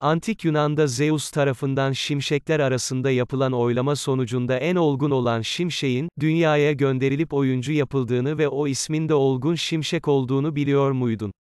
Antik Yunan'da Zeus tarafından şimşekler arasında yapılan oylama sonucunda en olgun olan şimşeğin, dünyaya gönderilip oyuncu yapıldığını ve o ismin de olgun şimşek olduğunu biliyor muydun?